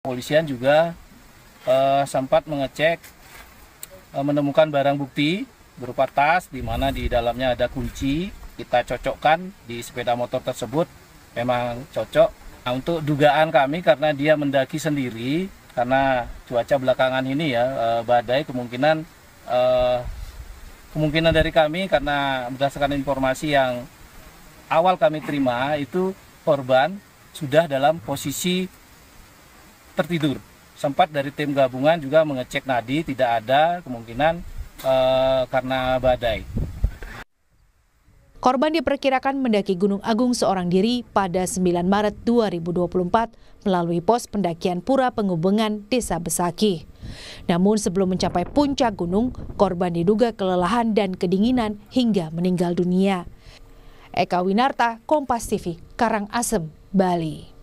Polisian juga uh, sempat mengecek uh, menemukan barang bukti berupa tas di mana di dalamnya ada kunci kita cocokkan di sepeda motor tersebut memang cocok nah, untuk dugaan kami karena dia mendaki sendiri karena cuaca belakangan ini ya uh, badai kemungkinan uh, kemungkinan dari kami karena berdasarkan informasi yang awal kami terima itu korban sudah dalam posisi tertidur. Sempat dari tim gabungan juga mengecek nadi tidak ada kemungkinan e, karena badai. Korban diperkirakan mendaki Gunung Agung seorang diri pada 9 Maret 2024 melalui pos pendakian Pura Pengubungan, Desa Besaki. Namun sebelum mencapai puncak gunung, korban diduga kelelahan dan kedinginan hingga meninggal dunia. Eka Winarta, Kompas TV, Karangasem, Bali.